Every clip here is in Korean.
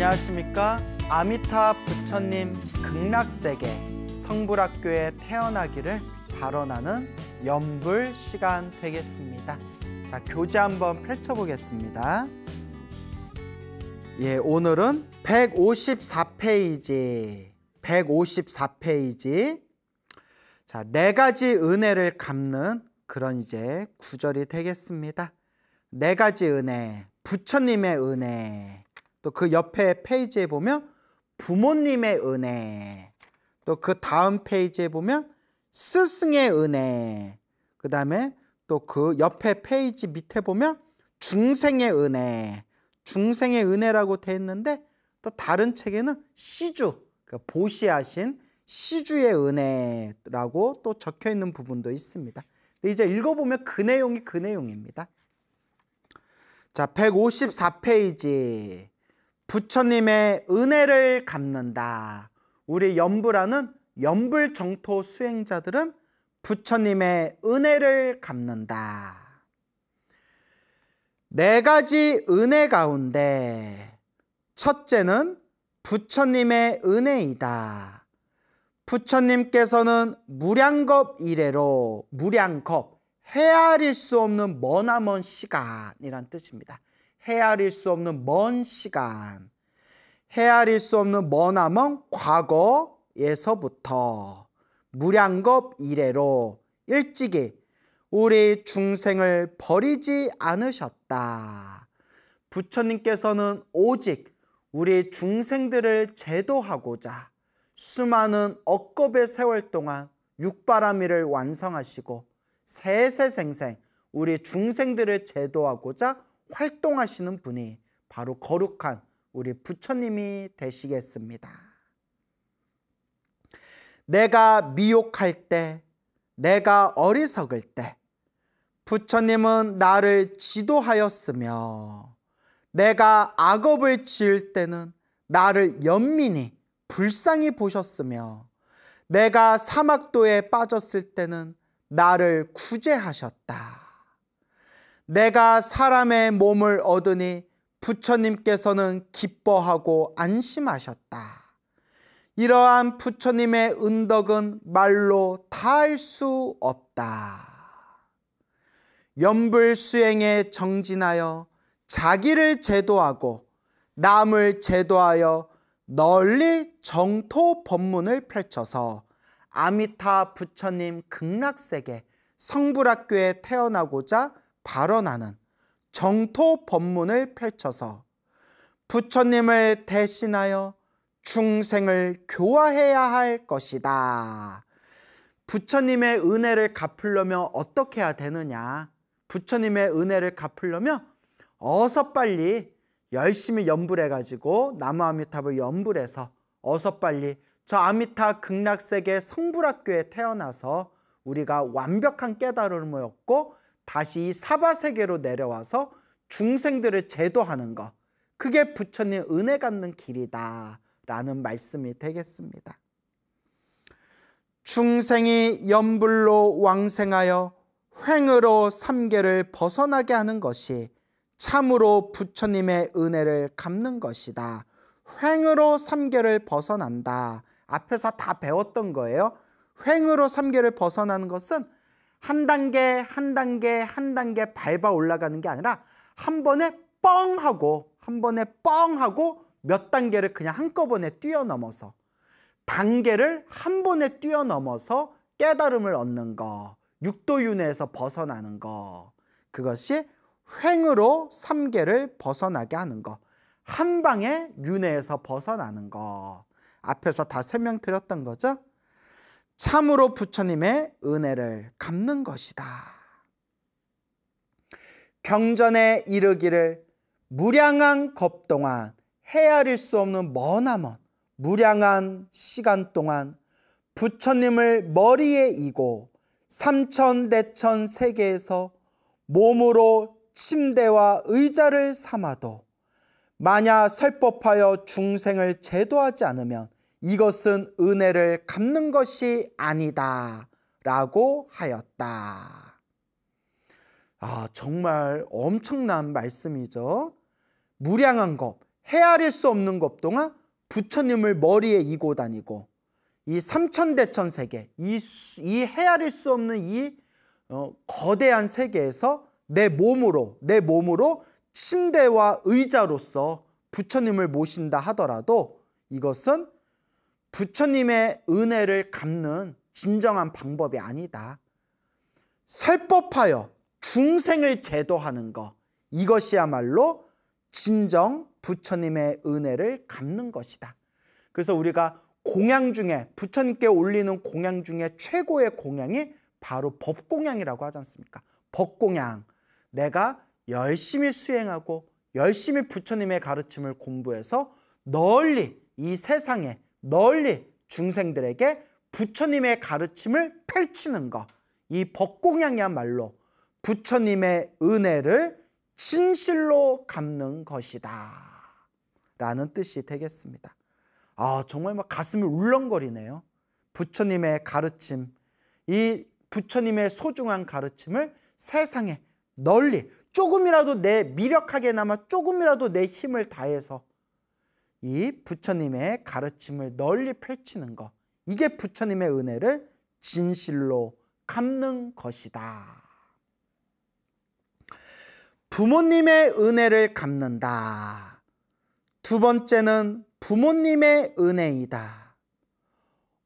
안녕하십니까 아미타 부처님 극락세계 성불학교에 태어나기를 발언하는 연불 시간 되겠습니다 자 교재 한번 펼쳐보겠습니다 예 오늘은 154페이지 154페이지 자, 네 가지 은혜를 갚는 그런 이제 구절이 되겠습니다. 네 가지 은혜, 부처님의 은혜, 또그 옆에 페이지에 보면 부모님의 은혜 또 그 다음 페이지에 보면 스승의 은혜 그 다음에 또 그 옆에 페이지 밑에 보면 중생의 은혜 중생의 은혜라고 돼 있는데 또 다른 책에는 시주 그 보시하신 시주의 은혜라고 또 적혀 있는 부분도 있습니다. 이제 읽어보면 그 내용이 그 내용입니다. 자, 154페이지. 부처님의 은혜를 갚는다. 우리 연불하는 연불 정토 수행자들은 부처님의 은혜를 갚는다. 네 가지 은혜 가운데 첫째는 부처님의 은혜이다. 부처님께서는 무량겁 이래로 무량겁 헤아릴 수 없는 머나먼 시간이란 뜻입니다. 헤아릴 수 없는 먼 시간, 헤아릴 수 없는 머나먼 과거에서부터 무량겁 이래로 일찍이 우리 중생을 버리지 않으셨다. 부처님께서는 오직 우리 중생들을 제도하고자 수많은 억겁의 세월 동안 육바라밀을 완성하시고 세세생생 우리 중생들을 제도하고자 활동하시는 분이 바로 거룩한 우리 부처님이 되시겠습니다. 내가 미혹할 때, 내가 어리석을 때, 부처님은 나를 지도하였으며, 내가 악업을 지을 때는 나를 연민히 불쌍히 보셨으며, 내가 사막도에 빠졌을 때는 나를 구제하셨다. 내가 사람의 몸을 얻으니 부처님께서는 기뻐하고 안심하셨다. 이러한 부처님의 은덕은 말로 다 할 수 없다. 연불 수행에 정진하여 자기를 제도하고 남을 제도하여 널리 정토 법문을 펼쳐서 아미타 부처님 극락세계 성불학교에 태어나고자 발언하는 정토 법문을 펼쳐서 부처님을 대신하여 중생을 교화해야 할 것이다. 부처님의 은혜를 갚으려면 어떻게 해야 되느냐? 부처님의 은혜를 갚으려면 어서 빨리 열심히 연불해가지고 나무 아미탑을 연불해서 어서 빨리 저 아미타 극락세계 성불학교에 태어나서 우리가 완벽한 깨달음을 얻고 다시 사바 세계로 내려와서 중생들을 제도하는 것 그게 부처님 은혜 갚는 길이다라는 말씀이 되겠습니다. 중생이 염불로 왕생하여 횡으로 삼계를 벗어나게 하는 것이 참으로 부처님의 은혜를 갚는 것이다. 횡으로 삼계를 벗어난다. 앞에서 다 배웠던 거예요. 횡으로 삼계를 벗어나는 것은 한 단계 한 단계 한 단계 밟아 올라가는 게 아니라 한 번에 뻥 하고 한 번에 뻥 하고 몇 단계를 그냥 한꺼번에 뛰어넘어서 단계를 한 번에 뛰어넘어서 깨달음을 얻는 거 육도윤회에서 벗어나는 거 그것이 횡으로 삼계를 벗어나게 하는 거한 방에 윤회에서 벗어나는 거 앞에서 다 설명드렸던 거죠 참으로 부처님의 은혜를 갚는 것이다. 경전에 이르기를 무량한 겁 동안 헤아릴 수 없는 머나먼 무량한 시간 동안 부처님을 머리에 이고 삼천대천 세계에서 몸으로 침대와 의자를 삼아도 만약 설법하여 중생을 제도하지 않으면 이것은 은혜를 갚는 것이 아니다. 라고 하였다. 아, 정말 엄청난 말씀이죠. 무량한 것, 헤아릴 수 없는 것 동안 부처님을 머리에 이고 다니고 이 삼천대천 세계, 이, 이 헤아릴 수 없는 이 어, 거대한 세계에서 내 몸으로, 내 몸으로 침대와 의자로서 부처님을 모신다 하더라도 이것은 부처님의 은혜를 갚는 진정한 방법이 아니다. 살법하여 중생을 제도하는 것 이것이야말로 진정 부처님의 은혜를 갚는 것이다. 그래서 우리가 공양 중에 부처님께 올리는 공양 중에 최고의 공양이 바로 법공양이라고 하지 않습니까? 법공양. 내가 열심히 수행하고 열심히 부처님의 가르침을 공부해서 널리 이 세상에 널리 중생들에게 부처님의 가르침을 펼치는 것. 이 법공양이야말로 부처님의 은혜를 진실로 갚는 것이다. 라는 뜻이 되겠습니다. 아, 정말 막 가슴이 울렁거리네요. 부처님의 가르침, 이 부처님의 소중한 가르침을 세상에 널리 조금이라도 내 미력하게나마 조금이라도 내 힘을 다해서 이 부처님의 가르침을 널리 펼치는 것 이게 부처님의 은혜를 진실로 갚는 것이다. 부모님의 은혜를 갚는다. 두 번째는 부모님의 은혜이다.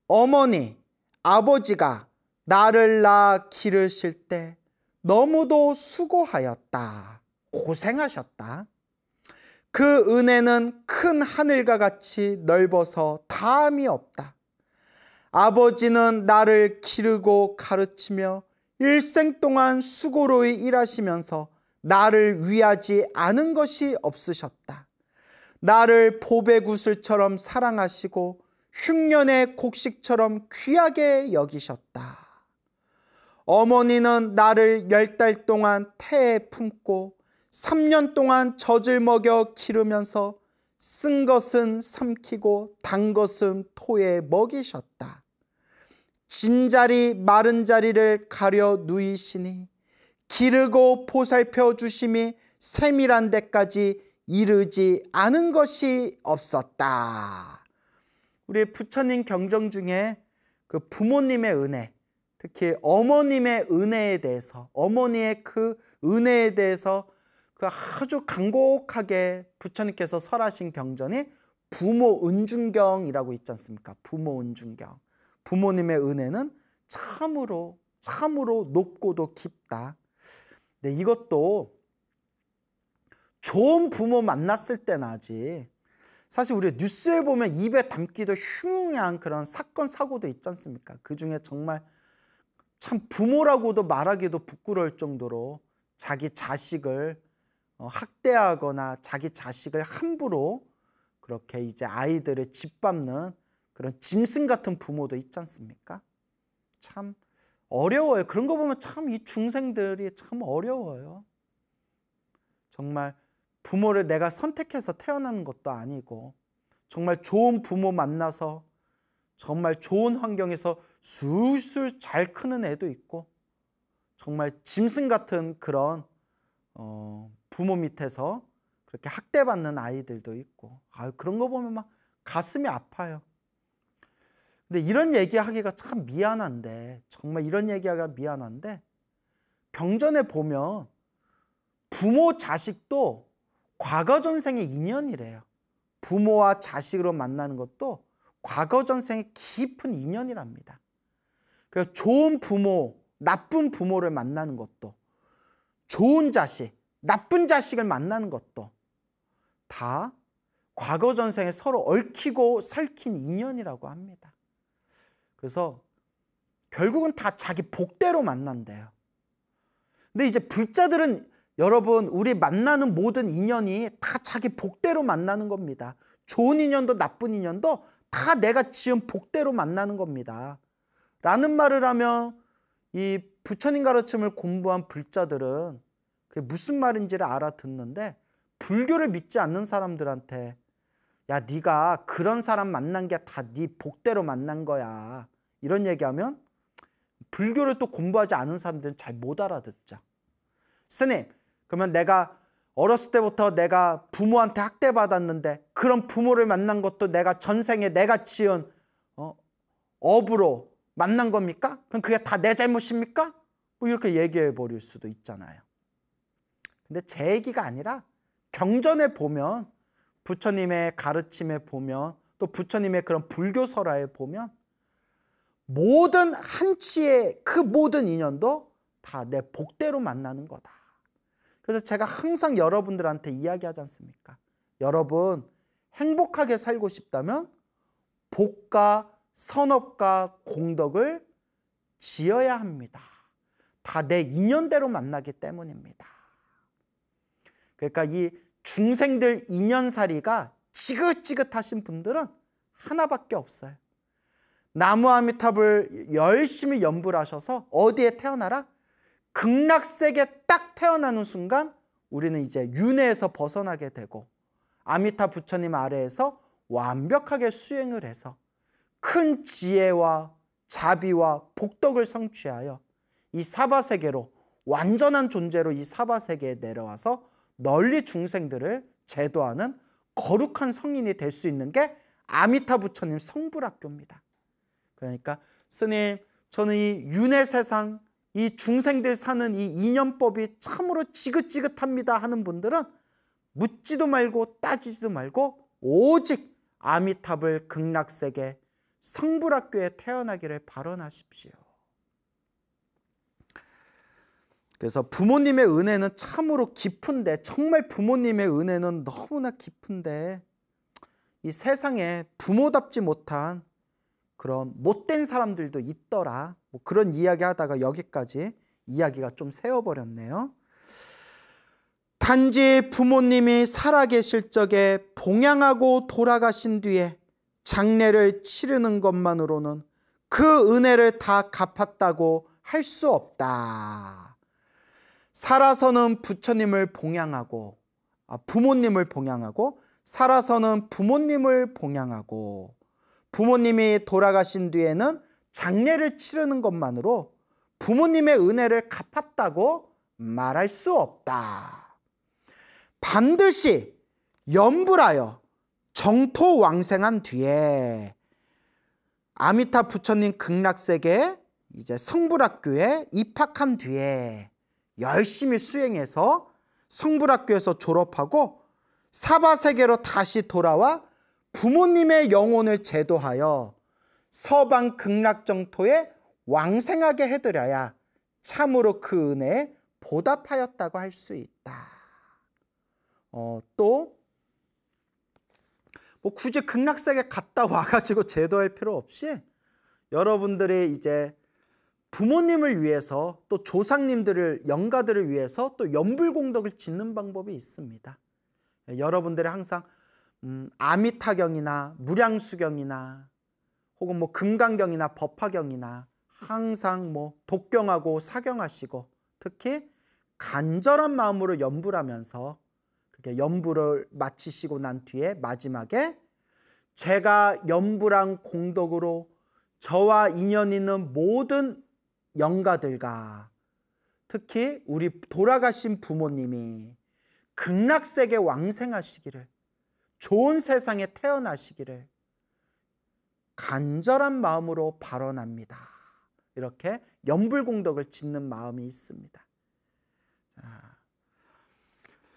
어머니, 아버지가 나를 낳아 기르실 때 너무도 수고하였다. 고생하셨다. 그 은혜는 큰 하늘과 같이 넓어서 다함이 없다. 아버지는 나를 기르고 가르치며 일생 동안 수고로이 일하시면서 나를 위하지 않은 것이 없으셨다. 나를 보배 구슬처럼 사랑하시고 흉년의 곡식처럼 귀하게 여기셨다. 어머니는 나를 열 달 동안 태에 품고 3년 동안 젖을 먹여 기르면서 쓴 것은 삼키고 단 것은 토에 먹이셨다. 진 자리 마른 자리를 가려 누이시니 기르고 보살펴 주심이 세밀한 데까지 이르지 않은 것이 없었다. 우리 부처님 경정 중에 그 부모님의 은혜, 특히 어머님의 은혜에 대해서 어머니의 그 은혜에 대해서 그 아주 간곡하게 부처님께서 설하신 경전이 부모 은중경이라고 있지 않습니까? 부모 은중경. 부모님의 은혜는 참으로 참으로 높고도 깊다. 네, 이것도 좋은 부모 만났을 때 나지. 사실 우리 뉴스에 보면 입에 담기도 흉흉한 그런 사건 사고도 있지 않습니까? 그 중에 정말 참 부모라고도 말하기도 부끄러울 정도로 자기 자식을 어, 학대하거나 자기 자식을 함부로 그렇게 이제 아이들을 짓밟는 그런 짐승 같은 부모도 있지 않습니까? 참 어려워요. 그런 거 보면 참 이 중생들이 참 어려워요. 정말 부모를 내가 선택해서 태어나는 것도 아니고 정말 좋은 부모 만나서 정말 좋은 환경에서 술술 잘 크는 애도 있고 정말 짐승 같은 그런 어, 부모 밑에서 그렇게 학대받는 아이들도 있고 아 그런 거 보면 막 가슴이 아파요. 근데 이런 얘기하기가 참 미안한데 정말 이런 얘기하기가 미안한데 경전에 보면 부모 자식도 과거 전생의 인연이래요. 부모와 자식으로 만나는 것도 과거 전생의 깊은 인연이랍니다. 그래서 좋은 부모, 나쁜 부모를 만나는 것도 좋은 자식, 나쁜 자식을 만나는 것도 다 과거 전생에 서로 얽히고 설킨 인연이라고 합니다. 그래서 결국은 다 자기 복대로 만난대요. 근데 이제 불자들은 여러분 우리 만나는 모든 인연이 다 자기 복대로 만나는 겁니다. 좋은 인연도 나쁜 인연도 다 내가 지은 복대로 만나는 겁니다. 라는 말을 하면이 부처님 가르침을 공부한 불자들은 그게 무슨 말인지를 알아듣는데 불교를 믿지 않는 사람들한테 야 네가 그런 사람 만난 게 다 네 복대로 만난 거야 이런 얘기하면 불교를 또 공부하지 않은 사람들은 잘 못 알아듣죠 스님 그러면 내가 어렸을 때부터 내가 부모한테 학대받았는데 그런 부모를 만난 것도 내가 전생에 내가 지은 어, 업으로 만난 겁니까? 그럼 그게 다 내 잘못입니까? 뭐 이렇게 얘기해 버릴 수도 있잖아요 근데 제 얘기가 아니라 경전에 보면 부처님의 가르침에 보면 또 부처님의 그런 불교설화에 보면 모든 한치의 그 모든 인연도 다 내 복대로 만나는 거다. 그래서 제가 항상 여러분들한테 이야기하지 않습니까? 여러분 행복하게 살고 싶다면 복과 선업과 공덕을 지어야 합니다. 다 내 인연대로 만나기 때문입니다. 그러니까 이 중생들 인연살이가 지긋지긋하신 분들은 하나밖에 없어요. 나무아미탑을 열심히 연불하셔서 어디에 태어나라? 극락세계 딱 태어나는 순간 우리는 이제 윤회에서 벗어나게 되고 아미타 부처님 아래에서 완벽하게 수행을 해서 큰 지혜와 자비와 복덕을 성취하여 이 사바세계로 완전한 존재로 이 사바세계에 내려와서 널리 중생들을 제도하는 거룩한 성인이 될 수 있는 게 아미타 부처님 성불학교입니다. 그러니까 스님 저는 이 윤회 세상 이 중생들 사는 이 이념법이 참으로 지긋지긋합니다 하는 분들은 묻지도 말고 따지지도 말고 오직 아미탑을 극락세계 성불학교에 태어나기를 발언하십시오. 그래서 부모님의 은혜는 참으로 깊은데 정말 부모님의 은혜는 너무나 깊은데 이 세상에 부모답지 못한 그런 못된 사람들도 있더라. 뭐 그런 이야기 하다가 여기까지 이야기가 좀 세워버렸네요. 단지 부모님이 살아계실 적에 봉양하고 돌아가신 뒤에 장례를 치르는 것만으로는 그 은혜를 다 갚았다고 할 수 없다. 살아서는 부처님을 봉양하고 아, 부모님을 봉양하고 살아서는 부모님을 봉양하고 부모님이 돌아가신 뒤에는 장례를 치르는 것만으로 부모님의 은혜를 갚았다고 말할 수 없다. 반드시 염불하여 정토 왕생한 뒤에 아미타 부처님 극락세계 이제 성불학교에 입학한 뒤에 열심히 수행해서 성불학교에서 졸업하고 사바 세계로 다시 돌아와 부모님의 영혼을 제도하여 서방 극락정토에 왕생하게 해드려야 참으로 그 은혜에 보답하였다고 할 수 있다. 어, 또, 뭐 굳이 극락세계 갔다 와가지고 제도할 필요 없이 여러분들이 이제 부모님을 위해서 또 조상님들을 영가들을 위해서 또 연불공덕을 짓는 방법이 있습니다. 여러분들이 항상 음, 아미타경이나 무량수경이나 혹은 뭐 금강경이나 법화경이나 항상 뭐 독경하고 사경하시고 특히 간절한 마음으로 연불하면서 그게 연불을 마치시고 난 뒤에 마지막에 제가 연불한 공덕으로 저와 인연 있는 모든 영가들과 특히 우리 돌아가신 부모님이 극락세계 왕생하시기를 좋은 세상에 태어나시기를 간절한 마음으로 발언합니다. 이렇게 연불공덕을 짓는 마음이 있습니다.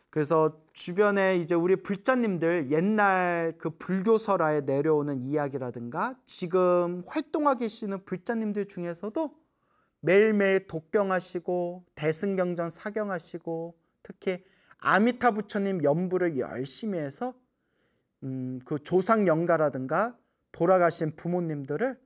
그래서 주변에 이제 우리 불자님들 옛날 그 불교설화에 내려오는 이야기라든가 지금 활동하 계시는 불자님들 중에서도 매일매일 독경하시고 대승경전 사경하시고 특히 아미타 부처님 연부를 열심히 해서 음, 그 조상 영가라든가 돌아가신 부모님들을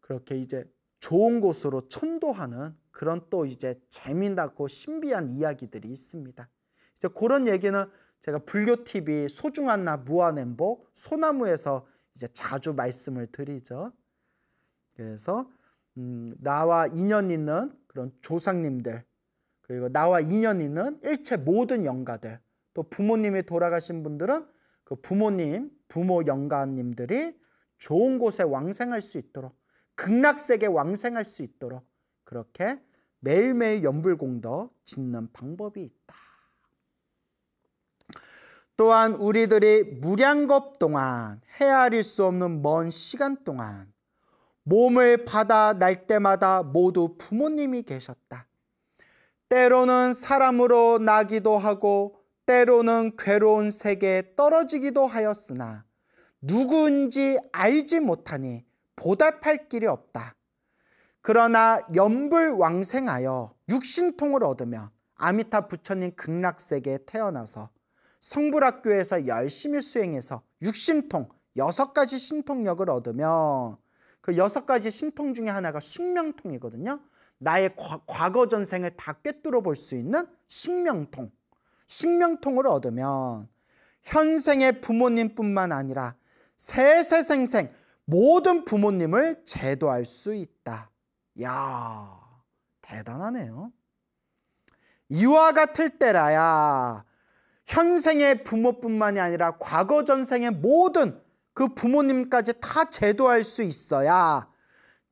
그렇게 이제 좋은 곳으로 천도하는 그런 또 이제 재미나고 신비한 이야기들이 있습니다. 이제 그런 얘기는 제가 불교 TV 소중한 나 무한행복 소나무에서 이제 자주 말씀을 드리죠. 그래서 음, 나와 인연 있는 그런 조상님들 그리고 나와 인연 있는 일체 모든 영가들 또 부모님이 돌아가신 분들은 그 부모님 부모 영가님들이 좋은 곳에 왕생할 수 있도록 극락세계 왕생할 수 있도록 그렇게 매일매일 연불공덕 짓는 방법이 있다. 또한 우리들이 무량겁 동안 헤아릴 수 없는 먼 시간 동안 몸을 받아 날 때마다 모두 부모님이 계셨다. 때로는 사람으로 나기도 하고 때로는 괴로운 세계에 떨어지기도 하였으나 누구인지 알지 못하니 보답할 길이 없다. 그러나 연불왕생하여 육신통을 얻으며 아미타 부처님 극락세계에 태어나서 성불학교에서 열심히 수행해서 육신통 여섯 가지 신통력을 얻으며 그 여섯 가지 신통 중에 하나가 숙명통이거든요. 나의 과, 거 전생을 다 꿰뚫어 볼 수 있는 숙명통. 숙명통을 얻으면 현생의 부모님뿐만 아니라 세세생생 모든 부모님을 제도할 수 있다. 야, 대단하네요. 이와 같을 때라야 현생의 부모뿐만이 아니라 과거 전생의 모든 그 부모님까지 다 제도할 수 있어야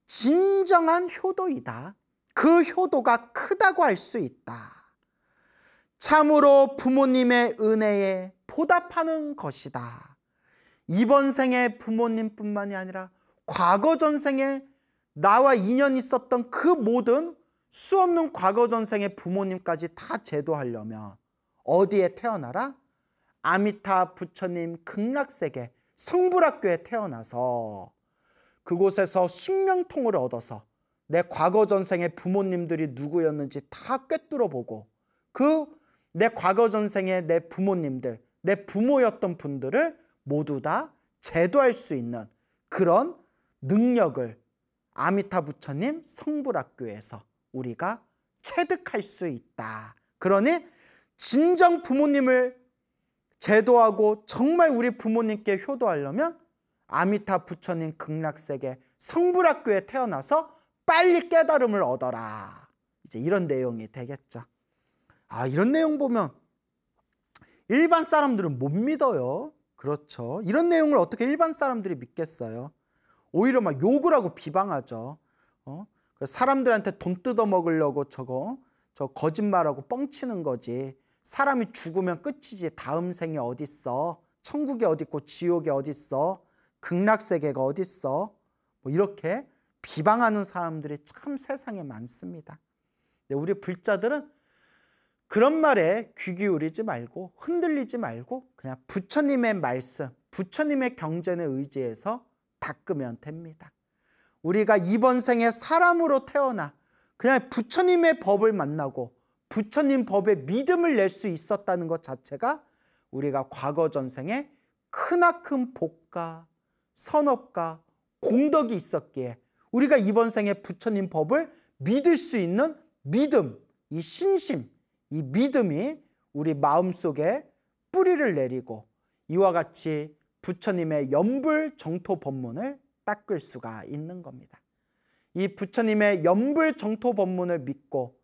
진정한 효도이다. 그 효도가 크다고 할 수 있다. 참으로 부모님의 은혜에 보답하는 것이다. 이번 생의 부모님뿐만이 아니라 과거 전생에 나와 인연 있었던 그 모든 수없는 과거 전생의 부모님까지 다 제도하려면 어디에 태어나라? 아미타 부처님 극락세계 성불학교에 태어나서 그곳에서 숙명통을 얻어서 내 과거 전생의 부모님들이 누구였는지 다 꿰뚫어 보고 그 내 과거 전생의 내 부모님들, 내 부모였던 분들을 모두 다 제도할 수 있는 그런 능력을 아미타 부처님 성불학교에서 우리가 체득할 수 있다. 그러니 진정 부모님을 제도하고 정말 우리 부모님께 효도하려면 아미타 부처님 극락세계 성불학교에 태어나서 빨리 깨달음을 얻어라. 이제 이런 내용이 되겠죠. 아, 이런 내용 보면 일반 사람들은 못 믿어요. 그렇죠. 이런 내용을 어떻게 일반 사람들이 믿겠어요? 오히려 막 욕을 하고 비방하죠. 어? 그 사람들한테 돈 뜯어 먹으려고 저거 저 거짓말하고 뻥치는 거지. 사람이 죽으면 끝이지 다음 생이 어디 있어? 천국이 어디 있고 지옥이 어디 있어? 극락 세계가 어디 있어? 뭐 이렇게 비방하는 사람들이 참 세상에 많습니다. 근데 우리 불자들은 그런 말에 귀 기울이지 말고 흔들리지 말고 그냥 부처님의 말씀, 부처님의 경전에 의지해서 닦으면 됩니다. 우리가 이번 생에 사람으로 태어나 그냥 부처님의 법을 만나고 부처님 법에 믿음을 낼 수 있었다는 것 자체가 우리가 과거 전생에 크나큰 복과 선업과 공덕이 있었기에 우리가 이번 생에 부처님 법을 믿을 수 있는 믿음, 이 신심, 이 믿음이 우리 마음속에 뿌리를 내리고 이와 같이 부처님의 연불 정토 법문을 닦을 수가 있는 겁니다. 이 부처님의 연불 정토 법문을 믿고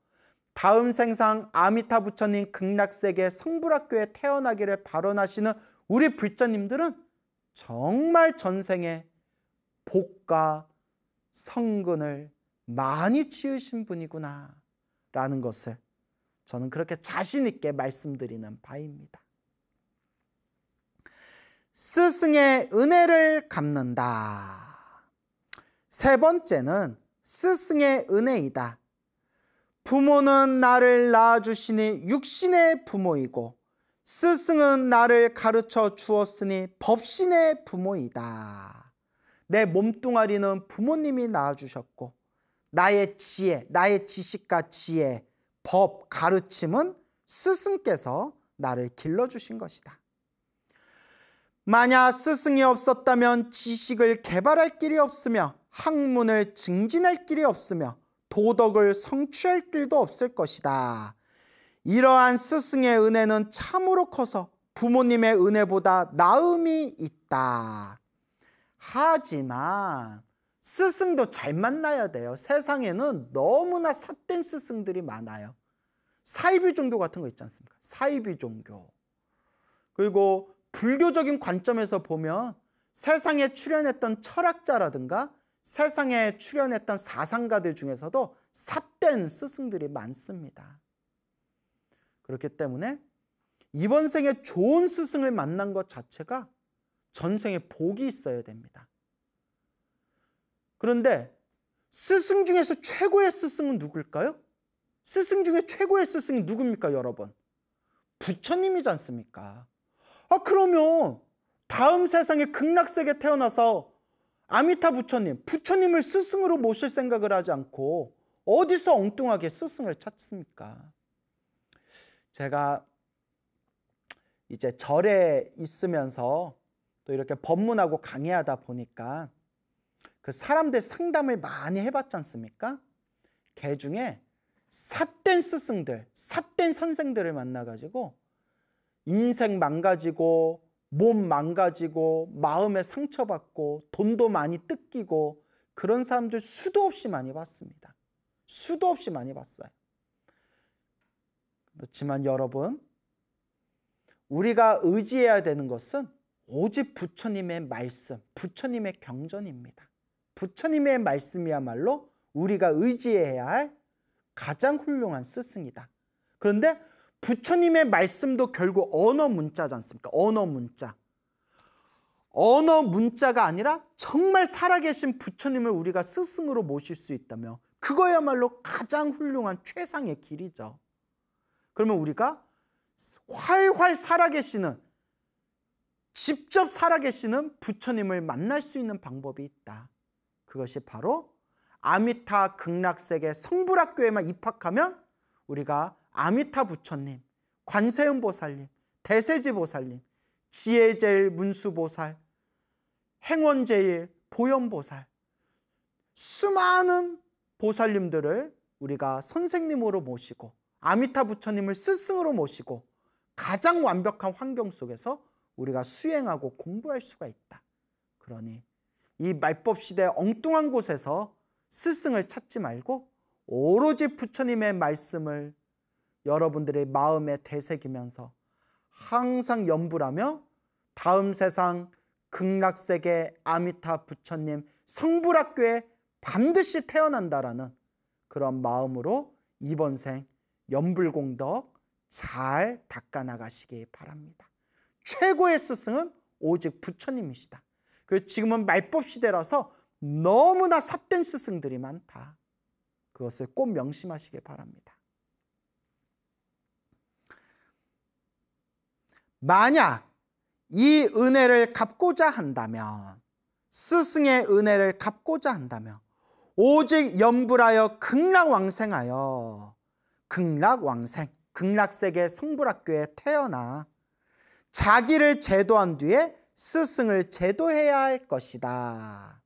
다음 생상 아미타 부처님 극락세계 성불학교에 태어나기를 발언하시는 우리 불자님들은 정말 전생에 복과 성근을 많이 치우신 분이구나 라는 것을 저는 그렇게 자신 있게 말씀드리는 바입니다. 스승의 은혜를 갚는다. 세 번째는 스승의 은혜이다. 부모는 나를 낳아주시니 육신의 부모이고 스승은 나를 가르쳐 주었으니 법신의 부모이다. 내 몸뚱아리는 부모님이 낳아주셨고 나의 지혜, 나의 지식과 지혜, 법, 가르침은 스승께서 나를 길러주신 것이다. 만약 스승이 없었다면 지식을 개발할 길이 없으며 학문을 증진할 길이 없으며 도덕을 성취할 길도 없을 것이다. 이러한 스승의 은혜는 참으로 커서 부모님의 은혜보다 나음이 있다. 하지만 스승도 잘 만나야 돼요. 세상에는 너무나 삿된 스승들이 많아요. 사이비 종교 같은 거 있지 않습니까? 사이비 종교. 그리고 불교적인 관점에서 보면 세상에 출현했던 철학자라든가 세상에 출연했던 사상가들 중에서도 삿된 스승들이 많습니다. 그렇기 때문에 이번 생에 좋은 스승을 만난 것 자체가 전생에 복이 있어야 됩니다. 그런데 스승 중에서 최고의 스승은 누굴까요? 스승 중에 최고의 스승이 누굽니까, 여러분? 부처님이지 않습니까? 아, 그러면 다음 세상에 극락세계 태어나서 아미타 부처님, 부처님을 스승으로 모실 생각을 하지 않고 어디서 엉뚱하게 스승을 찾습니까? 제가 이제 절에 있으면서 또 이렇게 법문하고 강의하다 보니까 그 사람들 상담을 많이 해봤지 않습니까? 개 중에 삿된 스승들, 삿된 선생들을 만나가지고 인생 망가지고 몸 망가지고 마음에 상처받고 돈도 많이 뜯기고 그런 사람들 수도 없이 많이 봤습니다. 수도 없이 많이 봤어요. 그렇지만 여러분, 우리가 의지해야 되는 것은 오직 부처님의 말씀, 부처님의 경전입니다. 부처님의 말씀이야말로 우리가 의지해야 할 가장 훌륭한 스승이다. 그런데 부처님의 말씀도 결국 언어 문자지 않습니까? 언어 문자. 언어 문자가 아니라 정말 살아계신 부처님을 우리가 스승으로 모실 수 있다며 그거야말로 가장 훌륭한 최상의 길이죠. 그러면 우리가 활활 살아계시는 직접 살아계시는 부처님을 만날 수 있는 방법이 있다. 그것이 바로 아미타 극락세계 성불학교에만 입학하면 우리가 아미타 부처님, 관세음 보살님, 대세지 보살님, 지혜제일 문수보살, 행원제일 보현보살, 수많은 보살님들을 우리가 선생님으로 모시고 아미타 부처님을 스승으로 모시고 가장 완벽한 환경 속에서 우리가 수행하고 공부할 수가 있다. 그러니 이 말법 시대 엉뚱한 곳에서 스승을 찾지 말고 오로지 부처님의 말씀을 여러분들의 마음에 되새기면서 항상 염불하며 다음 세상 극락세계 아미타 부처님 성불학교에 반드시 태어난다라는 그런 마음으로 이번 생 염불공덕 잘 닦아나가시기 바랍니다. 최고의 스승은 오직 부처님이시다. 그 지금은 말법 시대라서 너무나 삿된 스승들이 많다. 그것을 꼭 명심하시길 바랍니다. 만약 이 은혜를 갚고자 한다면 스승의 은혜를 갚고자 한다면 오직 염불하여 극락왕생하여 극락왕생 극락세계 성불학교에 태어나 자기를 제도한 뒤에 스승을 제도해야 할 것이다.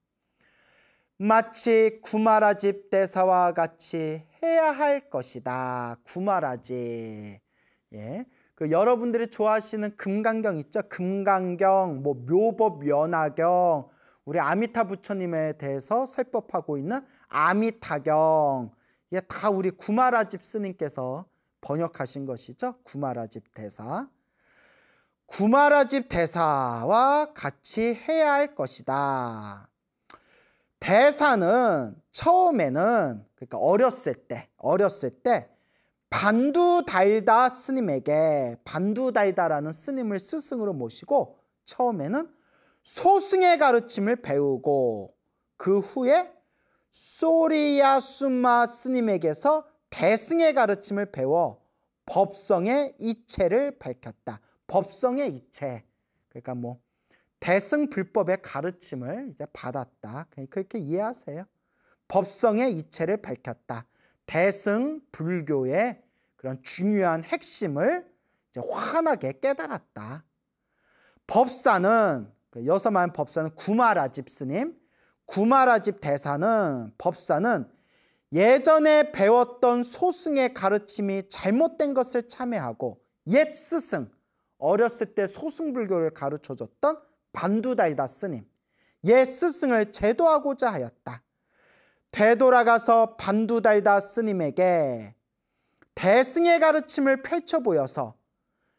마치 구마라집 대사와 같이 해야 할 것이다. 구마라집. 예. 그 여러분들이 좋아하시는 금강경 있죠? 금강경, 뭐 묘법 연화경, 우리 아미타 부처님에 대해서 설법하고 있는 아미타경. 이게 다 우리 구마라집 스님께서 번역하신 것이죠. 구마라집 대사. 구마라집 대사와 같이 해야 할 것이다. 대사는 처음에는 그러니까 어렸을 때, 어렸을 때 반두달다 스님에게 반두달다라는 스님을 스승으로 모시고 처음에는 소승의 가르침을 배우고 그 후에 소리야수마 스님에게서 대승의 가르침을 배워 법성의 이체를 밝혔다. 법성의 이체. 그러니까 뭐 대승 불법의 가르침을 이제 받았다. 그러니까 그렇게 이해하세요. 법성의 이체를 밝혔다. 대승 불교의 그런 중요한 핵심을 환하게 깨달았다. 법사는 그 여서만 법사는 구마라집 스님, 구마라집 대사는 법사는 예전에 배웠던 소승의 가르침이 잘못된 것을 참회하고 옛 스승, 어렸을 때 소승불교를 가르쳐줬던 반두달다 스님, 옛 스승을 제도하고자 하였다. 되돌아가서 반두달다 스님에게 대승의 가르침을 펼쳐 보여서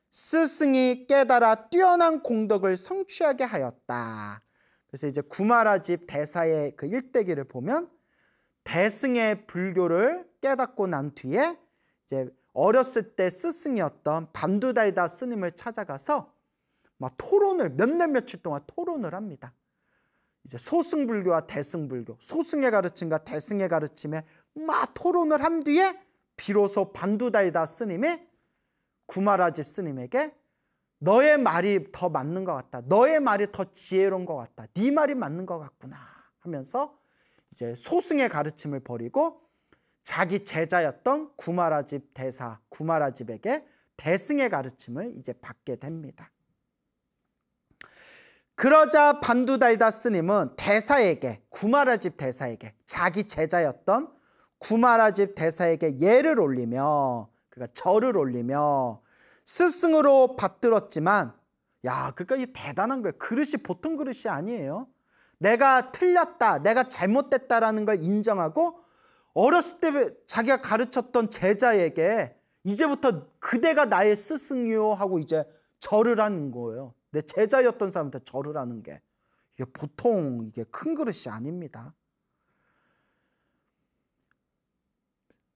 스승이 깨달아 뛰어난 공덕을 성취하게 하였다. 그래서 이제 구마라집 대사의 그 일대기를 보면 대승의 불교를 깨닫고 난 뒤에 이제 어렸을 때 스승이었던 반두달다 스님을 찾아가서 막 토론을 몇 날 며칠 동안 토론을 합니다. 이제 소승불교와 대승불교, 소승의 가르침과 대승의 가르침에 막 토론을 한 뒤에 비로소 반두다이다 스님이 구마라집 스님에게 너의 말이 더 맞는 것 같다. 너의 말이 더 지혜로운 것 같다. 네 말이 맞는 것 같구나 하면서 이제 소승의 가르침을 버리고 자기 제자였던 구마라집 대사 구마라집에게 대승의 가르침을 이제 받게 됩니다. 그러자 반두달다 스님은 대사에게 구마라집 대사에게 자기 제자였던 구마라집 대사에게 예를 올리며 그가 절을 올리며 스승으로 받들었지만 야 그러니까 이 대단한 거예요. 그릇이 보통 그릇이 아니에요. 내가 틀렸다 내가 잘못됐다라는 걸 인정하고 어렸을 때 자기가 가르쳤던 제자에게 이제부터 그대가 나의 스승이요 하고 이제 절을 하는 거예요. 내 제자였던 사람한테 절을 하는 게 이게 보통 이게 큰 그릇이 아닙니다.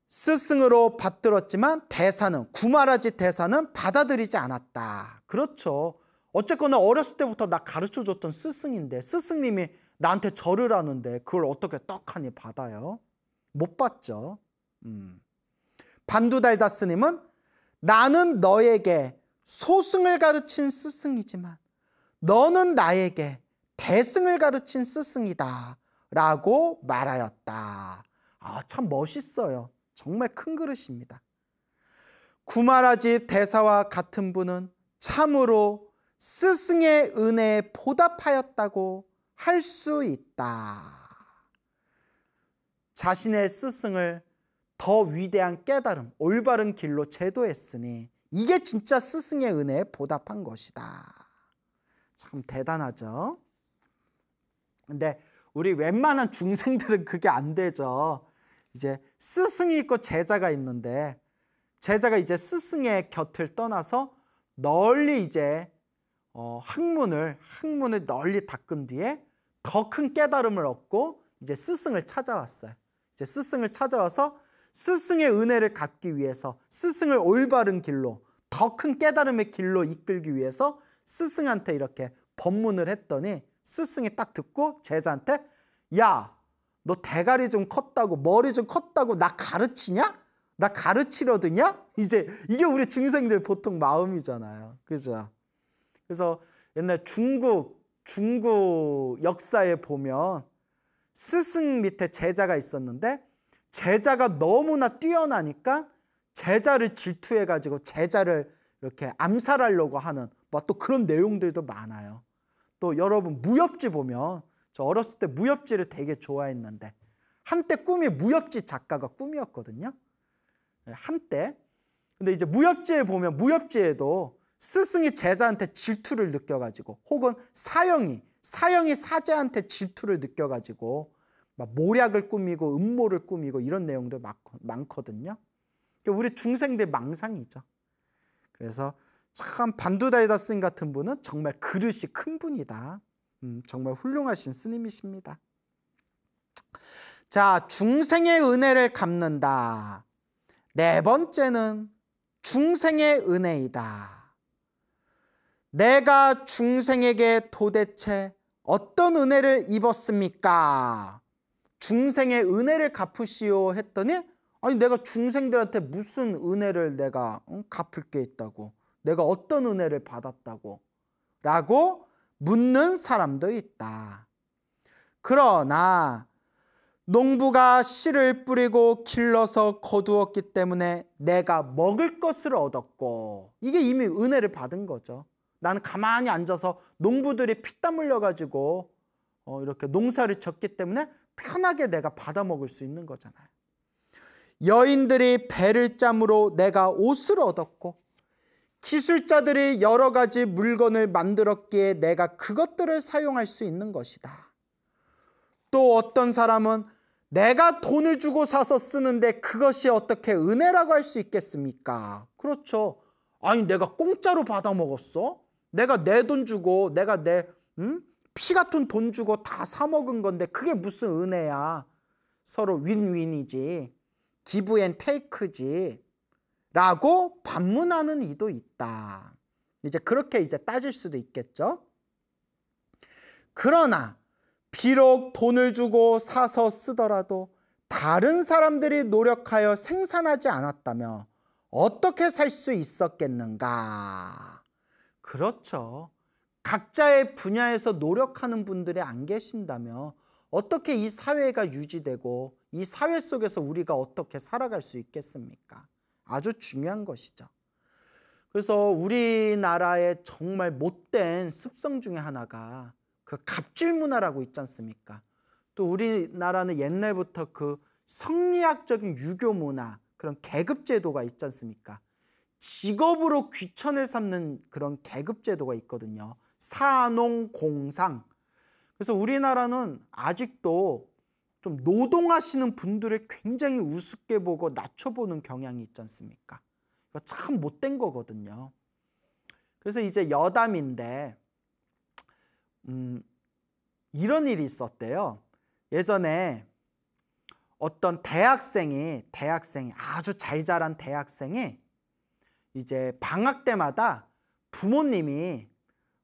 스승으로 받들었지만 대사는 구마라지 대사는 받아들이지 않았다. 그렇죠. 어쨌거나 어렸을 때부터 나 가르쳐 줬던 스승인데 스승님이 나한테 절을 하는데 그걸 어떻게 떡하니 받아요? 못 받죠. 음. 반두달다스님은 나는 너에게 소승을 가르친 스승이지만 너는 나에게 대승을 가르친 스승이다 라고 말하였다. 아, 참 멋있어요. 정말 큰 그릇입니다. 구마라집 대사와 같은 분은 참으로 스승의 은혜에 보답하였다고 할 수 있다. 자신의 스승을 더 위대한 깨달음, 올바른 길로 제도했으니 이게 진짜 스승의 은혜에 보답한 것이다. 참 대단하죠. 근데 우리 웬만한 중생들은 그게 안 되죠. 이제 스승이 있고 제자가 있는데 제자가 이제 스승의 곁을 떠나서 널리 이제 어, 학문을 학문을 널리 닦은 뒤에 더 큰 깨달음을 얻고 이제 스승을 찾아왔어요. 이제 스승을 찾아와서 스승의 은혜를 갖기 위해서 스승을 올바른 길로 더 큰 깨달음의 길로 이끌기 위해서 스승한테 이렇게 법문을 했더니 스승이 딱 듣고 제자한테 야 너 대가리 좀 컸다고 머리 좀 컸다고 나 가르치냐? 나 가르치려 드냐? 이제 이게 우리 중생들 보통 마음이잖아요. 그죠? 그래서 옛날 중국 중국 역사에 보면 스승 밑에 제자가 있었는데 제자가 너무나 뛰어나니까 제자를 질투해 가지고 제자를 이렇게 암살하려고 하는 뭐 또 그런 내용들도 많아요. 또 여러분 무협지 보면 저 어렸을 때 무협지를 되게 좋아했는데 한때 꿈이 무협지 작가가 꿈이었거든요. 네, 한때. 근데 이제 무협지에 보면 무협지에도 스승이 제자한테 질투를 느껴가지고 혹은 사형이 사형이 사제한테 질투를 느껴가지고 막 모략을 꾸미고 음모를 꾸미고 이런 내용도 많거든요. 그러니까 우리 중생들 망상이죠. 그래서 참 반두다이다 스님 같은 분은 정말 그릇이 큰 분이다. 음, 정말 훌륭하신 스님이십니다. 자, 중생의 은혜를 갚는다. 네 번째는 중생의 은혜이다. 내가 중생에게 도대체 어떤 은혜를 입었습니까? 중생의 은혜를 갚으시오 했더니 아니 내가 중생들한테 무슨 은혜를 내가 어, 갚을 게 있다고 내가 어떤 은혜를 받았다고 라고 묻는 사람도 있다. 그러나 농부가 씨를 뿌리고 길러서 거두었기 때문에 내가 먹을 것을 얻었고 이게 이미 은혜를 받은 거죠. 나는 가만히 앉아서 농부들이 피땀 흘려가지고 어, 이렇게 농사를 쳤기 때문에 편하게 내가 받아 먹을 수 있는 거잖아요. 여인들이 배를 짬으로 내가 옷을 얻었고 기술자들이 여러 가지 물건을 만들었기에 내가 그것들을 사용할 수 있는 것이다. 또 어떤 사람은 내가 돈을 주고 사서 쓰는데 그것이 어떻게 은혜라고 할 수 있겠습니까? 그렇죠. 아니 내가 공짜로 받아 먹었어? 내가 내 돈 주고 내가 내 음? 피 같은 돈 주고 다 사먹은 건데 그게 무슨 은혜야. 서로 윈윈이지. 기부 앤 테이크지. 라고 반문하는 이도 있다. 이제 그렇게 이제 따질 수도 있겠죠. 그러나 비록 돈을 주고 사서 쓰더라도 다른 사람들이 노력하여 생산하지 않았다면 어떻게 살 수 있었겠는가? 그렇죠. 각자의 분야에서 노력하는 분들이 안 계신다면 어떻게 이 사회가 유지되고 이 사회 속에서 우리가 어떻게 살아갈 수 있겠습니까? 아주 중요한 것이죠. 그래서 우리나라의 정말 못된 습성 중에 하나가 그 갑질 문화라고 있지 않습니까? 또 우리나라는 옛날부터 그 성리학적인 유교 문화, 그런 계급 제도가 있지 않습니까? 직업으로 귀천을 삼는 그런 계급 제도가 있거든요. 사농공상. 그래서 우리나라는 아직도 좀 노동하시는 분들을 굉장히 우습게 보고 낮춰보는 경향이 있지 않습니까? 참 못된 거거든요. 그래서 이제 여담인데 음, 이런 일이 있었대요. 예전에 어떤 대학생이 대학생이 아주 잘 자란 대학생이 이제 방학 때마다 부모님이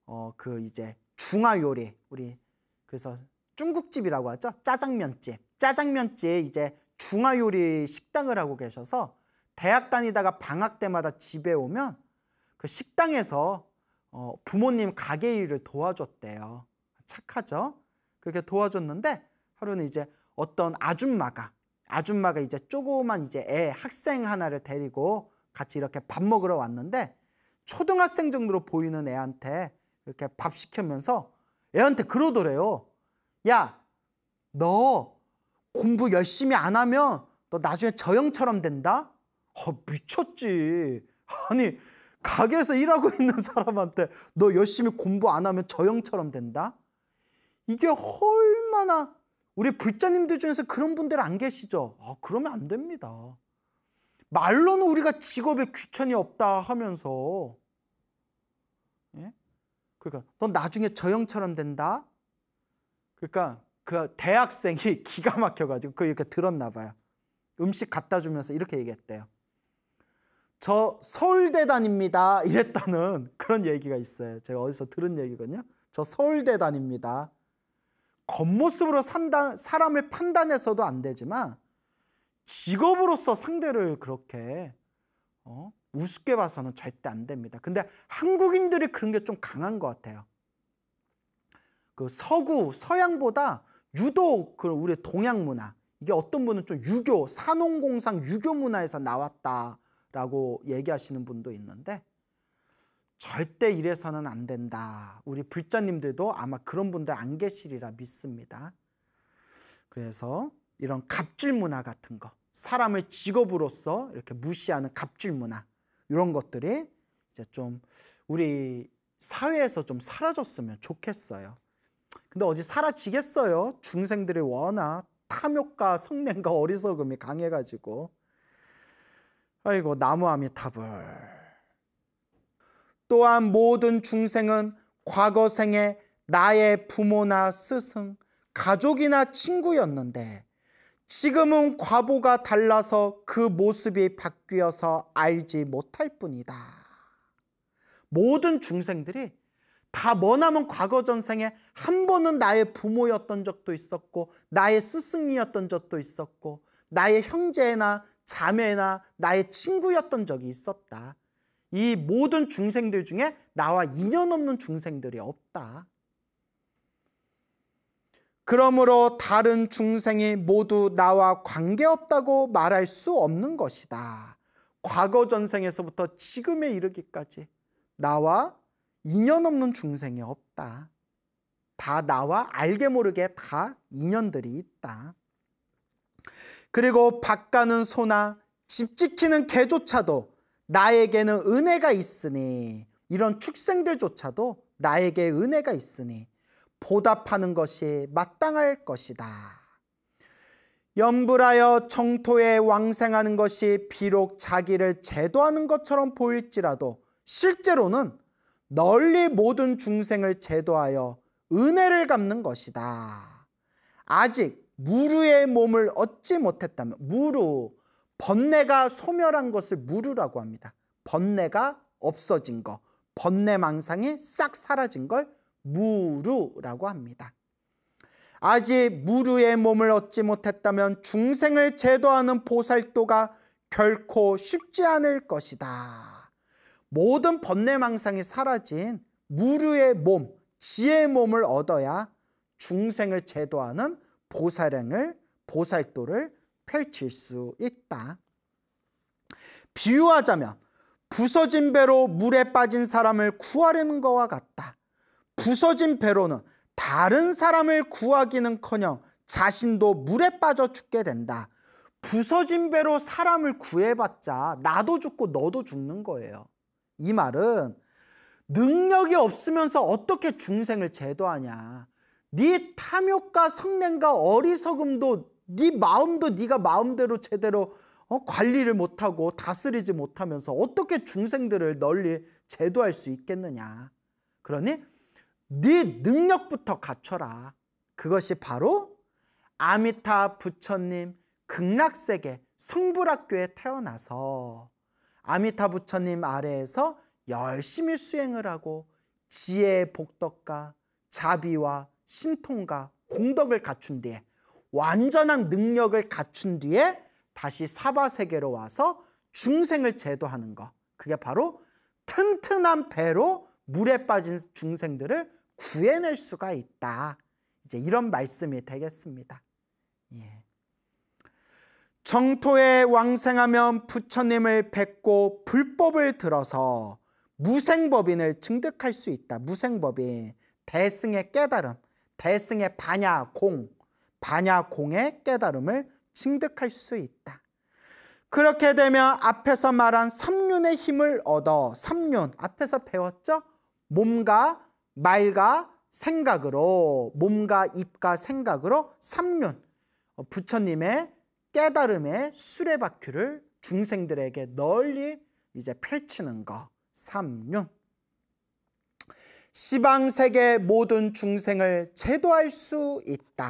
어, 그 이제 중화 요리 우리 그래서 중국집이라고 하죠. 짜장면집. 짜장면집 이제 중화 요리 식당을 하고 계셔서 대학 다니다가 방학 때마다 집에 오면 그 식당에서 어, 부모님 가게 일을 도와줬대요. 착하죠? 그렇게 도와줬는데 하루는 이제 어떤 아줌마가 아줌마가 이제 조그만 이제 애 학생 하나를 데리고 같이 이렇게 밥 먹으러 왔는데 초등학생 정도로 보이는 애한테 이렇게 밥 시키면서 애한테 그러더래요. 야, 너 공부 열심히 안 하면 너 나중에 저 형처럼 된다? 어, 미쳤지. 아니, 가게에서 일하고 있는 사람한테 너 열심히 공부 안 하면 저 형처럼 된다? 이게 얼마나 우리 불자님들 중에서 그런 분들 안 계시죠? 아, 그러면 안 됩니다. 말로는 우리가 직업에 귀천이 없다 하면서 그러니까 넌 나중에 저 형처럼 된다. 그러니까 그 대학생이 기가 막혀가지고 그 이렇게 들었나 봐요. 음식 갖다 주면서 이렇게 얘기했대요. 저 서울대 다닙니다. 이랬다는 그런 얘기가 있어요. 제가 어디서 들은 얘기거든요. 저 서울대 다닙니다. 겉모습으로 산다, 사람을 판단해서도 안 되지만 직업으로서 상대를 그렇게 어? 우습게 봐서는 절대 안 됩니다. 근데 한국인들이 그런 게 좀 강한 것 같아요. 그 서구, 서양보다 유독 그 우리 동양 문화, 이게 어떤 분은 좀 유교, 산홍공상 유교 문화에서 나왔다라고 얘기하시는 분도 있는데 절대 이래서는 안 된다. 우리 불자님들도 아마 그런 분들 안 계시리라 믿습니다. 그래서 이런 갑질 문화 같은 거, 사람을 직업으로서 이렇게 무시하는 갑질 문화, 이런 것들이 이제 좀 우리 사회에서 좀 사라졌으면 좋겠어요. 근데 어디 사라지겠어요? 중생들이 워낙 탐욕과 성냄과 어리석음이 강해가지고 아이고 나무아미탑을 또한 모든 중생은 과거 생에 나의 부모나 스승, 가족이나 친구였는데 지금은 과보가 달라서 그 모습이 바뀌어서 알지 못할 뿐이다. 모든 중생들이 다 뭐나면 과거 전생에 한 번은 나의 부모였던 적도 있었고 나의 스승이었던 적도 있었고 나의 형제나 자매나 나의 친구였던 적이 있었다. 이 모든 중생들 중에 나와 인연 없는 중생들이 없다. 그러므로 다른 중생이 모두 나와 관계없다고 말할 수 없는 것이다. 과거 전생에서부터 지금에 이르기까지 나와 인연 없는 중생이 없다. 다 나와 알게 모르게 다 인연들이 있다. 그리고 밭가는 소나 집 지키는 개조차도 나에게는 은혜가 있으니 이런 축생들조차도 나에게 은혜가 있으니 보답하는 것이 마땅할 것이다. 염불하여 청토에 왕생하는 것이 비록 자기를 제도하는 것처럼 보일지라도 실제로는 널리 모든 중생을 제도하여 은혜를 갚는 것이다. 아직 무루의 몸을 얻지 못했다면 무루 번뇌가 소멸한 것을 무루라고 합니다. 번뇌가 없어진 거, 번뇌 망상이 싹 사라진 걸 무루라고 합니다. 아직 무루의 몸을 얻지 못했다면 중생을 제도하는 보살도가 결코 쉽지 않을 것이다. 모든 번뇌망상이 사라진 무루의 몸, 지의 몸을 얻어야 중생을 제도하는 보살행을 보살도를 펼칠 수 있다. 비유하자면 부서진 배로 물에 빠진 사람을 구하려는 것과 같다. 부서진 배로는 다른 사람을 구하기는커녕 자신도 물에 빠져 죽게 된다. 부서진 배로 사람을 구해봤자 나도 죽고 너도 죽는 거예요. 이 말은 능력이 없으면서 어떻게 중생을 제도하냐. 네 탐욕과 성냄과 어리석음도 네 마음도 네가 마음대로 제대로 어, 관리를 못하고 다스리지 못하면서 어떻게 중생들을 널리 제도할 수 있겠느냐. 그러니 네 능력부터 갖춰라. 그것이 바로 아미타 부처님 극락세계 성불학교에 태어나서 아미타 부처님 아래에서 열심히 수행을 하고 지혜의 복덕과 자비와 신통과 공덕을 갖춘 뒤에 완전한 능력을 갖춘 뒤에 다시 사바세계로 와서 중생을 제도하는 것. 그게 바로 튼튼한 배로 물에 빠진 중생들을 구해낼 수가 있다. 이제 이런 말씀이 되겠습니다. 예. 정토에 왕생하면 부처님을 뵙고 불법을 들어서 무생법인을 증득할 수 있다. 무생법인, 대승의 깨달음, 대승의 반야공, 반야공의 깨달음을 증득할 수 있다. 그렇게 되면 앞에서 말한 삼륜의 힘을 얻어 삼륜 앞에서 배웠죠? 몸과 말과 생각으로 몸과 입과 생각으로 3륜 어, 부처님의 깨달음의 수레바퀴를 중생들에게 널리 이제 펼치는 거3륜 시방 세계 모든 중생을 제도할 수 있다.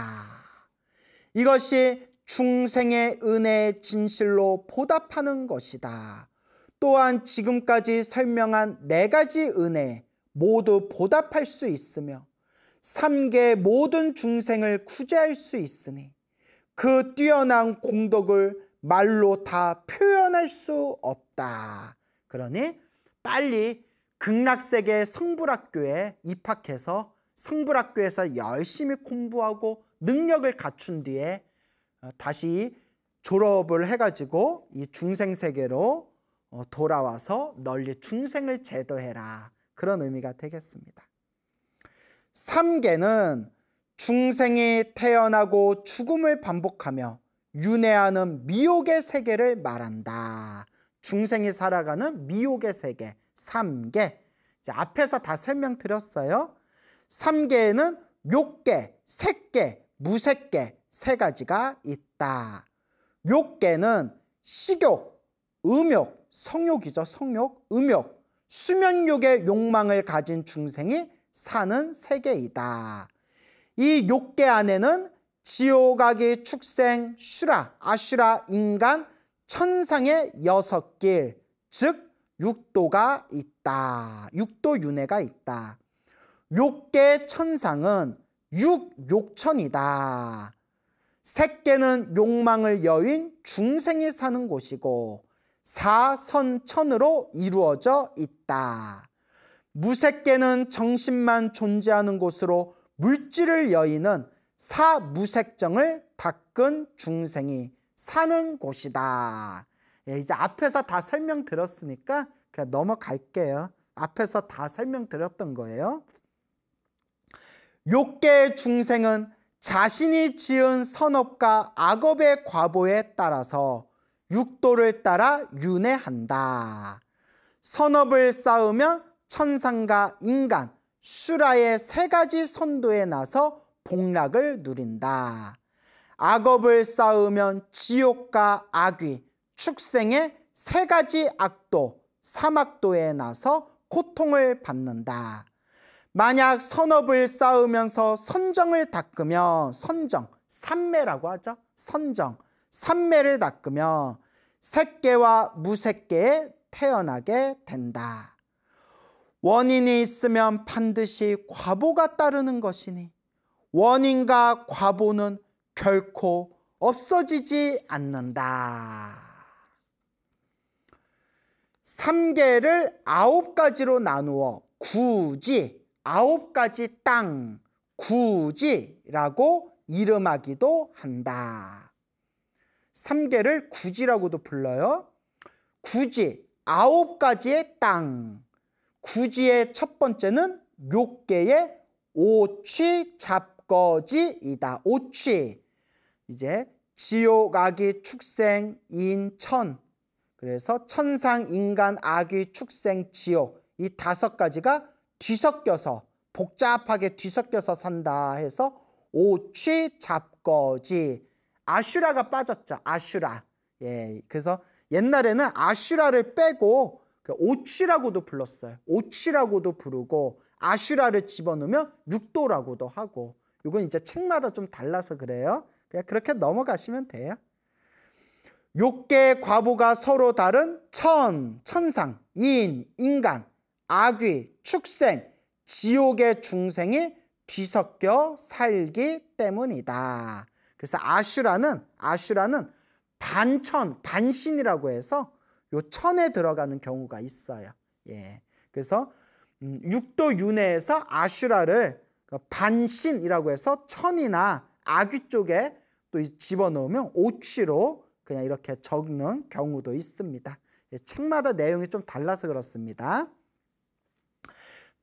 이것이 중생의 은혜의 진실로 보답하는 것이다. 또한 지금까지 설명한 네 가지 은혜, 모두 보답할 수 있으며 삼계 모든 중생을 구제할 수 있으니 그 뛰어난 공덕을 말로 다 표현할 수 없다. 그러니 빨리 극락세계 성불학교에 입학해서 성불학교에서 열심히 공부하고 능력을 갖춘 뒤에 어, 다시 졸업을 해가지고 이 중생세계로 어, 돌아와서 널리 중생을 제도해라. 그런 의미가 되겠습니다. 삼계는 중생이 태어나고 죽음을 반복하며 윤회하는 미혹의 세계를 말한다. 중생이 살아가는 미혹의 세계, 삼계. 이제 앞에서 다 설명드렸어요. 삼계에는 욕계, 색계, 무색계 세 가지가 있다. 욕계는 식욕, 음욕, 성욕이죠. 성욕, 음욕. 수면욕의 욕망을 가진 중생이 사는 세계이다. 이 욕계 안에는 지오가기, 축생, 슈라, 아슈라, 인간, 천상의 여섯 길, 즉 육도가 있다. 육도 윤회가 있다. 욕계 천상은 육욕천이다. 색계는 욕망을 여인 중생이 사는 곳이고 사선천으로 이루어져 있다. 무색계는 정신만 존재하는 곳으로 물질을 여의는 사무색정을 닦은 중생이 사는 곳이다. 예, 이제 앞에서 다 설명 들었으니까 그냥 넘어갈게요. 앞에서 다 설명 드렸던 거예요. 욕계 중생은 자신이 지은 선업과 악업의 과보에 따라서 육도를 따라 윤회한다. 선업을 쌓으면 천상과 인간, 슈라의 세 가지 선도에 나서 복락을 누린다. 악업을 쌓으면 지옥과 악귀 축생의 세 가지 악도, 사막도에 나서 고통을 받는다. 만약 선업을 쌓으면서 선정을 닦으면 선정, 삼매라고 하죠. 선정, 삼매를 닦으며 새끼와 무새끼에 태어나게 된다. 원인이 있으면 반드시 과보가 따르는 것이니 원인과 과보는 결코 없어지지 않는다. 삼계를 아홉 가지로 나누어 굳이 아홉 가지 땅, 굳이라고 이름하기도 한다. 3개를 구지라고도 불러요. 구지, 아홉 가지의 땅. 구지의 첫 번째는 묘계의 오취 잡거지이다. 오취. 이제 지옥, 악기 축생, 인, 천. 그래서 천상, 인간, 아기 축생, 지옥. 이 다섯 가지가 뒤섞여서 복잡하게 뒤섞여서 산다 해서 오취 잡거지. 아슈라가 빠졌죠. 아슈라. 예, 그래서 옛날에는 아슈라를 빼고 그 오치라고도 불렀어요. 오치라고도 부르고 아슈라를 집어넣으면 육도라고도 하고 이건 이제 책마다 좀 달라서 그래요. 그냥 그렇게 넘어가시면 돼요. 욕계 과보가 서로 다른 천, 천상, 인, 인간, 악귀, 축생, 지옥의 중생이 뒤섞여 살기 때문이다. 그래서 아슈라는 아슈라는 반천, 반신이라고 해서 요 천에 들어가는 경우가 있어요. 예. 그래서 음, 육도 윤회에서 아슈라를 그 반신이라고 해서 천이나 아귀 쪽에 또 집어넣으면 오취로 그냥 이렇게 적는 경우도 있습니다. 예, 책마다 내용이 좀 달라서 그렇습니다.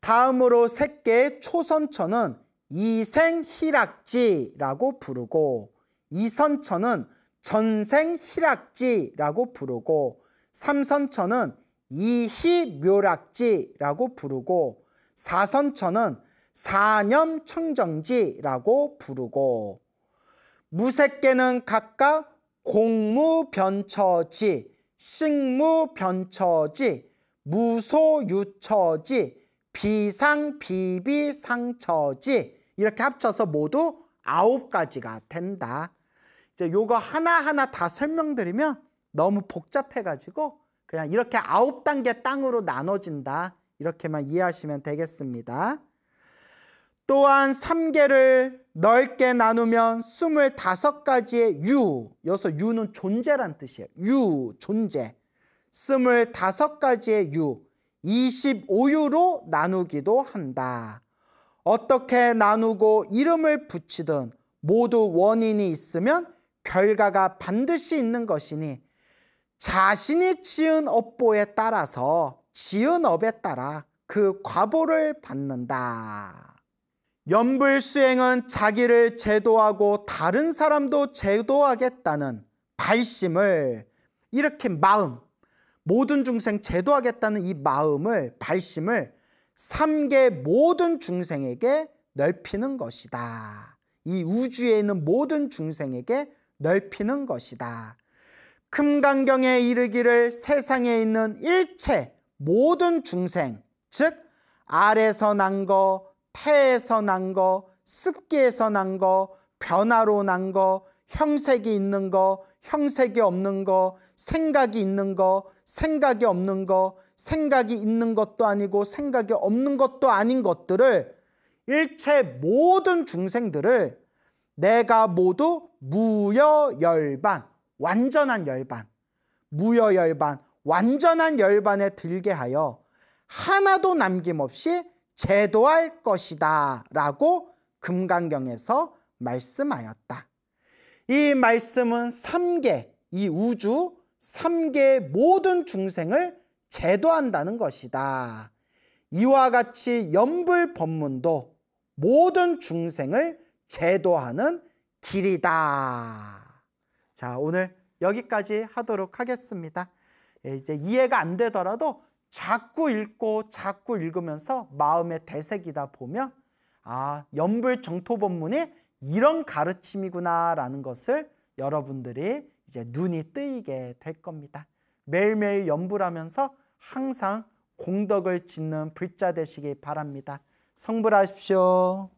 다음으로 새끼 초선천은 이생희락지라고 부르고 이선천은 전생희락지라고 부르고 삼선천은 이희묘락지라고 부르고 사선천은 사념청정지라고 부르고 무색계는 각각 공무변처지, 식무변처지, 무소유처지, 비상비비상처지, 이렇게 합쳐서 모두 아홉 가지가 된다. 이제 요거 하나하나 다 설명드리면 너무 복잡해가지고 그냥 이렇게 아홉 단계 땅으로 나눠진다. 이렇게만 이해하시면 되겠습니다. 또한 3개를 넓게 나누면 25가지의 유, 여기서 유는 존재란 뜻이에요. 유, 존재. 25가지의 유, 25유로 나누기도 한다. 어떻게 나누고 이름을 붙이든 모두 원인이 있으면 결과가 반드시 있는 것이니 자신이 지은 업보에 따라서 지은 업에 따라 그 과보를 받는다. 연불 수행은 자기를 제도하고 다른 사람도 제도하겠다는 발심을 이렇게 마음, 모든 중생 제도하겠다는 이 마음을 발심을 삼계 모든 중생에게 넓히는 것이다. 이 우주에 있는 모든 중생에게 넓히는 것이다. 금강경에 이르기를 세상에 있는 일체 모든 중생, 즉 알에서 난 거, 태에서 난 거, 습기에서 난 거, 변화로 난 거, 형색이 있는 거, 형색이 없는 거, 생각이 있는 거, 생각이 없는 거, 생각이 있는 것도 아니고 생각이 없는 것도 아닌 것들을 일체 모든 중생들을 내가 모두 무여열반, 완전한 열반, 무여열반, 완전한 열반에 들게 하여 하나도 남김없이 제도할 것이다 라고 금강경에서 말씀하였다. 이 말씀은 3개, 이 우주 3개의 모든 중생을 제도한다는 것이다. 이와 같이 연불 법문도 모든 중생을 제도하는 길이다. 자, 오늘 여기까지 하도록 하겠습니다. 예, 이제 이해가 안 되더라도 자꾸 읽고 자꾸 읽으면서 마음의대새기다 보면 아, 연불 정토 법문이 이런 가르침이구나라는 것을 여러분들이 이제 눈이 뜨이게 될 겁니다. 매일매일 연불하면서 항상 공덕을 짓는 불자 되시기 바랍니다. 성불하십시오.